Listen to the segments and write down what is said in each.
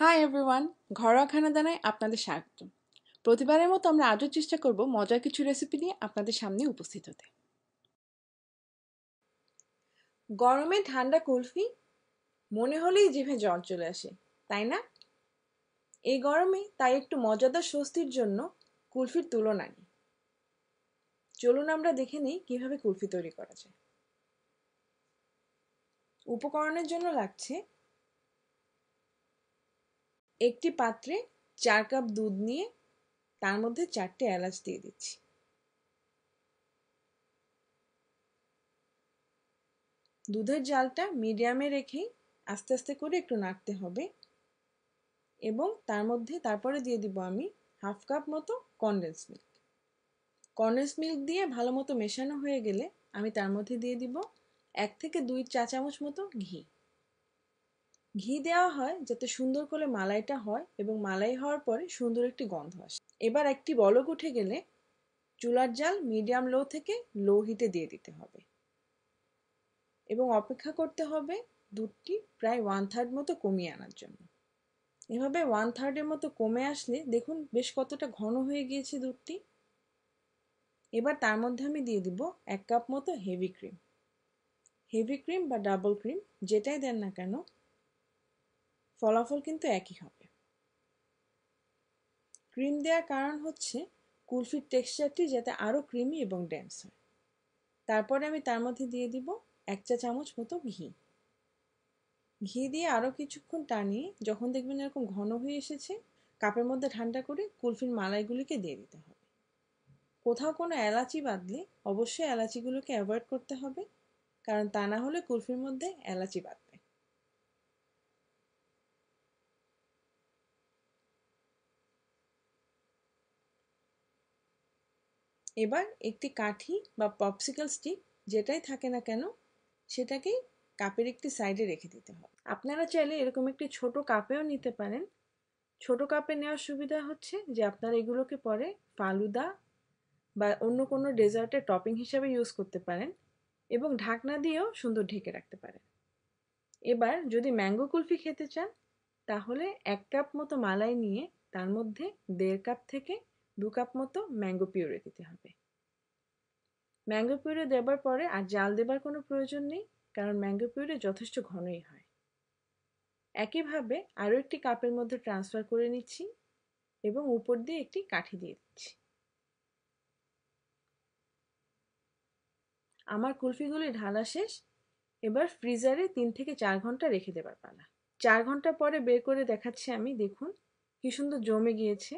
hi everyone ঘরোয়া খানাদানায় আপনাদের স্বাগত প্রতিবারের মতো আমরা আজও চেষ্টা করব মজার কিছু রেসিপি নিয়ে আপনাদের সামনে উপস্থিত হতে গরমে ঠান্ডা কুলফি মনে হলেই জিভে জ্বর চলে আসে তাই না এই গরমে তাই একটু মজাদার স্বস্তির জন্য কুলফির তুলনা নেই চলুন আমরা দেখে নিই কিভাবে কুলফি তৈরি করা যায় উপকরণের জন্য লাগছে একটি পাত্রে চার কাপ দুধ নিয়ে তার মধ্যে চারটে এলাচ দিয়ে দিচ্ছি দুধের জালটা মিডিয়ামে রেখেই আস্তে আস্তে করে একটু নাড়তে হবে এবং তার মধ্যে তারপরে দিয়ে দিব আমি হাফ কাপ মতো কনডেন্স মিল্ক কনডেন্স মিল্ক দিয়ে ভালো মতো মেশানো হয়ে গেলে আমি তার মধ্যে দিয়ে দিব এক থেকে দুই চা চামচ মতো ঘি ঘি দেওয়া হয় যাতে সুন্দর করে মালাইটা হয় এবং মালাই হওয়ার পরে সুন্দর একটি গন্ধ আসে এবার একটি বলক উঠে গেলে চুলার জাল মিডিয়াম লো থেকে লো হিটে দিয়ে দিতে হবে এবং অপেক্ষা করতে হবে দুধটি প্রায় ওয়ান থার্ড মতো কমিয়ে আনার জন্য এভাবে ওয়ান থার্ডের মতো কমে আসলে দেখুন বেশ কতটা ঘন হয়ে গিয়েছে দুধটি এবার তার মধ্যে আমি দিয়ে দিব এক কাপ মতো হেভি ক্রিম হেভি ক্রিম বা ডাবল ক্রিম যেটাই দেন না কেন ফলাফল কিন্তু একই হবে ক্রিম দেওয়ার কারণ হচ্ছে কুলফির টেক্সচারটি যাতে আরও ক্রিমি এবং ড্যান্স হয় তারপরে আমি তার মধ্যে দিয়ে দিব এক চা চামচ মতো ঘি ঘি দিয়ে আরও কিছুক্ষণ টানিয়ে যখন দেখবেন এরকম ঘন হয়ে এসেছে কাপের মধ্যে ঠান্ডা করে কুলফির মালাইগুলিকে দিয়ে দিতে হবে কোথাও কোনো এলাচি বাঁধলে অবশ্যই এলাচিগুলোকে অ্যাভয়েড করতে হবে কারণ তা না হলে কুলফির মধ্যে এলাচি বাঁধবে এবার একটি কাঠি বা পপসিকল স্টিক যেটাই থাকে না কেন সেটাকেই কাপের একটি সাইডে রেখে দিতে হবে আপনারা চাইলে এরকম একটি ছোট কাপেও নিতে পারেন ছোট কাপে নেওয়ার সুবিধা হচ্ছে যে আপনারা এগুলোকে পরে ফালুদা বা অন্য কোনো ডেজার্টের টপিং হিসাবে ইউজ করতে পারেন এবং ঢাকনা দিয়েও সুন্দর ঢেকে রাখতে পারেন এবার যদি ম্যাঙ্গো কুলফি খেতে চান তাহলে এক কাপ মতো মালাই নিয়ে তার মধ্যে দেড় কাপ থেকে দু কাপ মতো ম্যাঙ্গো পিউরে দিতে হবে ম্যাঙ্গো পিউরে দেবার পরে আর জাল দেবার কোনো প্রয়োজন নেই কারণ ম্যাঙ্গো পিউরে যথেষ্ট ঘনই হয় একইভাবে আরও একটি কাপের মধ্যে ট্রান্সফার করে নিচ্ছি এবং উপর দিয়ে একটি কাঠি দিয়ে দিচ্ছি আমার কুলফিগুলি ঢালা শেষ এবার ফ্রিজারে তিন থেকে চার ঘন্টা রেখে দেবার পালা চার ঘন্টা পরে বের করে দেখাচ্ছি আমি দেখুন কি সুন্দর জমে গিয়েছে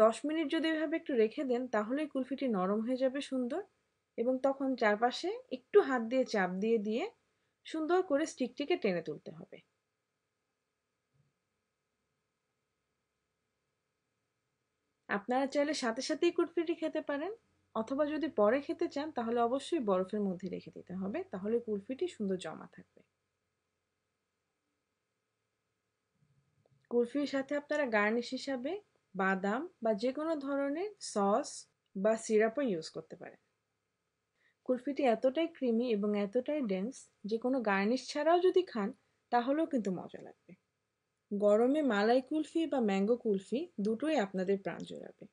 দশ মিনিট যদি এভাবে একটু রেখে দেন তাহলেই কুলফিটি নরম হয়ে যাবে সুন্দর এবং তখন চারপাশে একটু হাত দিয়ে চাপ দিয়ে দিয়ে সুন্দর করে স্টিকটিকে টেনে তুলতে হবে আপনারা চাইলে সাথে সাথেই কুলফিটি খেতে পারেন অথবা যদি পরে খেতে চান তাহলে অবশ্যই বরফের মধ্যে রেখে দিতে হবে তাহলে কুলফিটি সুন্দর জমা থাকবে কুলফির সাথে আপনারা গার্নিশ হিসাবে বাদাম বা যে কোনো ধরনের সস বা সিরাপও ইউজ করতে পারেন কুলফিটি এতটাই ক্রিমি এবং এতটাই ডেন্স যে কোনো গার্নিশ ছাড়াও যদি খান তাহলেও কিন্তু মজা লাগবে গরমে মালাই কুলফি বা ম্যাঙ্গো কুলফি দুটোই আপনাদের প্রাণ জোড়াবে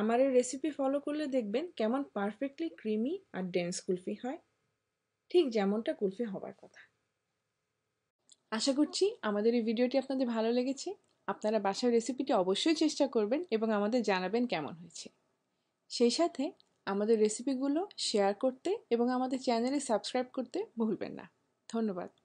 আমার এই রেসিপি ফলো করলে দেখবেন কেমন পারফেক্টলি ক্রিমি আর ডেন্স কুলফি হয় ঠিক যেমনটা কুলফি হবার কথা আশা করছি আমাদের এই ভিডিওটি আপনাদের ভালো লেগেছে আপনারা বাসার রেসিপিটি অবশ্যই চেষ্টা করবেন এবং আমাদের জানাবেন কেমন হয়েছে সেই সাথে আমাদের রেসিপিগুলো শেয়ার করতে এবং আমাদের চ্যানেলে সাবস্ক্রাইব করতে ভুলবেন না ধন্যবাদ